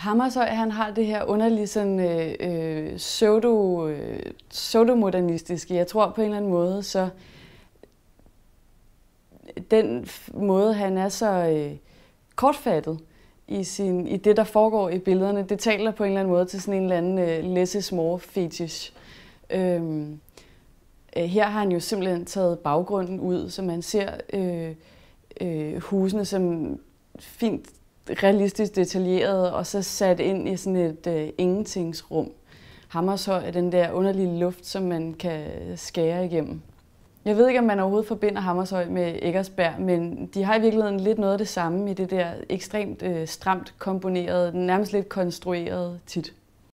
Hammershøi, han har det her underlige sådan, øh, øh, pseudo, øh, pseudomodernistiske. Jeg tror på en eller anden måde, så den måde, han er så øh, kortfattet i, sin, i det, der foregår i billederne, det taler på en eller anden måde til sådan en eller anden øh, less is more fetish. Øhm, øh, her har han jo simpelthen taget baggrunden ud, så man ser øh, øh, husene som fint realistisk detaljeret, og så sat ind i sådan et øh, ingentingsrum. Hammershøj er den der underlige luft, som man kan skære igennem. Jeg ved ikke, om man overhovedet forbinder Hammershøj med Eggersberg, men de har i virkeligheden lidt noget af det samme i det der ekstremt øh, stramt komponerede, nærmest lidt konstruerede tit.